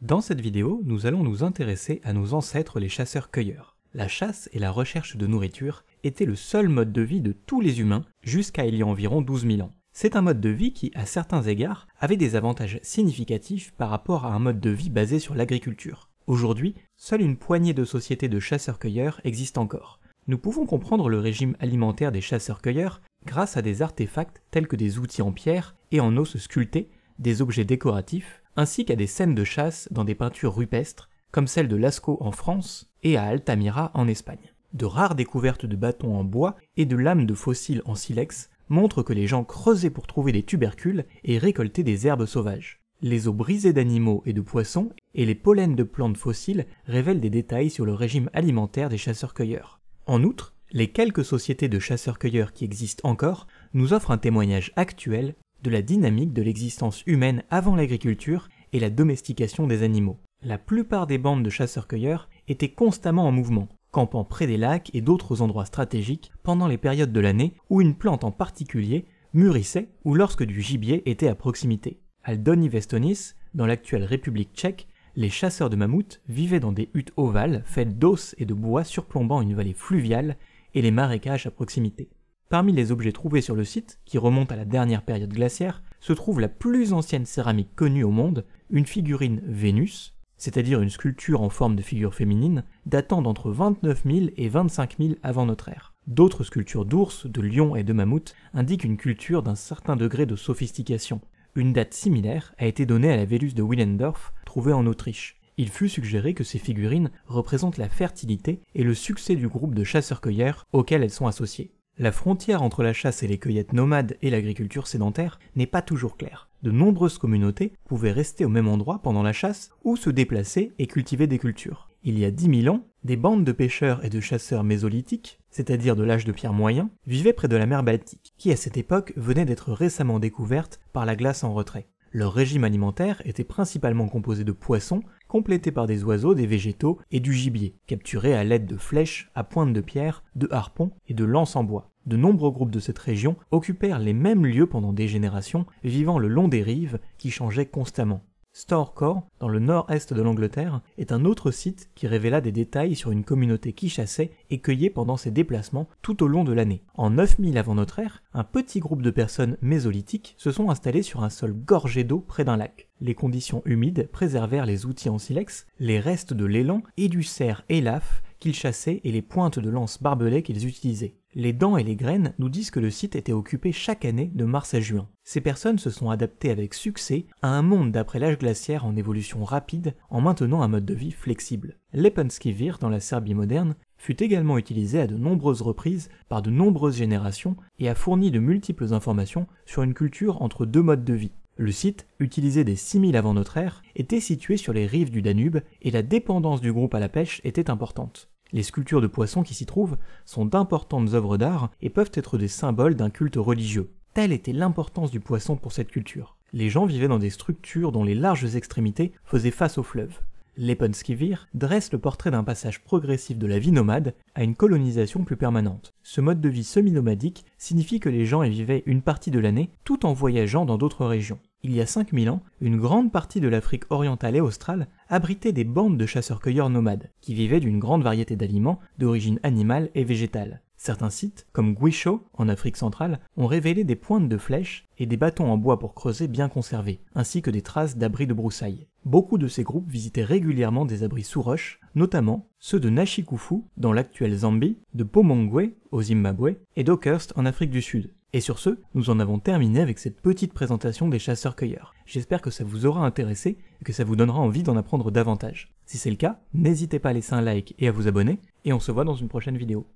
Dans cette vidéo, nous allons nous intéresser à nos ancêtres les chasseurs-cueilleurs. La chasse et la recherche de nourriture étaient le seul mode de vie de tous les humains jusqu'à il y a environ 12 000 ans. C'est un mode de vie qui, à certains égards, avait des avantages significatifs par rapport à un mode de vie basé sur l'agriculture. Aujourd'hui, seule une poignée de sociétés de chasseurs-cueilleurs existent encore. Nous pouvons comprendre le régime alimentaire des chasseurs-cueilleurs grâce à des artefacts tels que des outils en pierre et en os sculptés, des objets décoratifs, ainsi qu'à des scènes de chasse dans des peintures rupestres, comme celle de Lascaux en France et à Altamira en Espagne. De rares découvertes de bâtons en bois et de lames de fossiles en silex montrent que les gens creusaient pour trouver des tubercules et récolter des herbes sauvages. Les os brisés d'animaux et de poissons et les pollens de plantes fossiles révèlent des détails sur le régime alimentaire des chasseurs-cueilleurs. En outre, les quelques sociétés de chasseurs-cueilleurs qui existent encore nous offrent un témoignage actuel de la dynamique de l'existence humaine avant l'agriculture et la domestication des animaux. La plupart des bandes de chasseurs-cueilleurs étaient constamment en mouvement, campant près des lacs et d'autres endroits stratégiques pendant les périodes de l'année où une plante en particulier mûrissait ou lorsque du gibier était à proximité. À Donivestonis, dans l'actuelle République tchèque, les chasseurs de mammouths vivaient dans des huttes ovales faites d'os et de bois surplombant une vallée fluviale et les marécages à proximité. Parmi les objets trouvés sur le site, qui remontent à la dernière période glaciaire, se trouve la plus ancienne céramique connue au monde, une figurine Vénus, c'est-à-dire une sculpture en forme de figure féminine, datant d'entre 29 000 et 25 000 avant notre ère. D'autres sculptures d'ours, de lions et de mammouths indiquent une culture d'un certain degré de sophistication. Une date similaire a été donnée à la Vélus de Willendorf, trouvée en Autriche il fut suggéré que ces figurines représentent la fertilité et le succès du groupe de chasseurs-cueilleurs auquel elles sont associées. La frontière entre la chasse et les cueillettes nomades et l'agriculture sédentaire n'est pas toujours claire. De nombreuses communautés pouvaient rester au même endroit pendant la chasse ou se déplacer et cultiver des cultures. Il y a 10 000 ans, des bandes de pêcheurs et de chasseurs mésolithiques, c'est-à-dire de l'âge de pierre moyen, vivaient près de la mer Baltique, qui à cette époque venait d'être récemment découverte par la glace en retrait. Leur régime alimentaire était principalement composé de poissons, complétés par des oiseaux, des végétaux et du gibier, capturés à l'aide de flèches, à pointe de pierre, de harpons et de lances en bois. De nombreux groupes de cette région occupèrent les mêmes lieux pendant des générations, vivant le long des rives qui changeaient constamment. Storcore, dans le nord-est de l'Angleterre, est un autre site qui révéla des détails sur une communauté qui chassait et cueillait pendant ses déplacements tout au long de l'année. En 9000 avant notre ère, un petit groupe de personnes mésolithiques se sont installées sur un sol gorgé d'eau près d'un lac. Les conditions humides préservèrent les outils en silex, les restes de l'élan et du cerf élaf qu'ils chassaient et les pointes de lance barbelées qu'ils utilisaient. Les dents et les graines nous disent que le site était occupé chaque année de mars à juin. Ces personnes se sont adaptées avec succès à un monde d'après l'âge glaciaire en évolution rapide en maintenant un mode de vie flexible. Lepenski dans la Serbie moderne fut également utilisé à de nombreuses reprises par de nombreuses générations et a fourni de multiples informations sur une culture entre deux modes de vie. Le site, utilisé dès 6000 avant notre ère, était situé sur les rives du Danube et la dépendance du groupe à la pêche était importante. Les sculptures de poissons qui s'y trouvent sont d'importantes œuvres d'art et peuvent être des symboles d'un culte religieux. Telle était l'importance du poisson pour cette culture. Les gens vivaient dans des structures dont les larges extrémités faisaient face au fleuve. Leponskivir dresse le portrait d'un passage progressif de la vie nomade à une colonisation plus permanente. Ce mode de vie semi-nomadique signifie que les gens y vivaient une partie de l'année tout en voyageant dans d'autres régions. Il y a 5000 ans, une grande partie de l'Afrique orientale et australe abritait des bandes de chasseurs-cueilleurs nomades, qui vivaient d'une grande variété d'aliments d'origine animale et végétale. Certains sites, comme Guisho en Afrique centrale, ont révélé des pointes de flèches et des bâtons en bois pour creuser bien conservés, ainsi que des traces d'abris de broussailles. Beaucoup de ces groupes visitaient régulièrement des abris sous roche, notamment ceux de Nashikufu, dans l'actuel Zambie, de Pomongwe, au Zimbabwe, et d'Okhurst en Afrique du Sud. Et sur ce, nous en avons terminé avec cette petite présentation des chasseurs-cueilleurs. J'espère que ça vous aura intéressé et que ça vous donnera envie d'en apprendre davantage. Si c'est le cas, n'hésitez pas à laisser un like et à vous abonner, et on se voit dans une prochaine vidéo.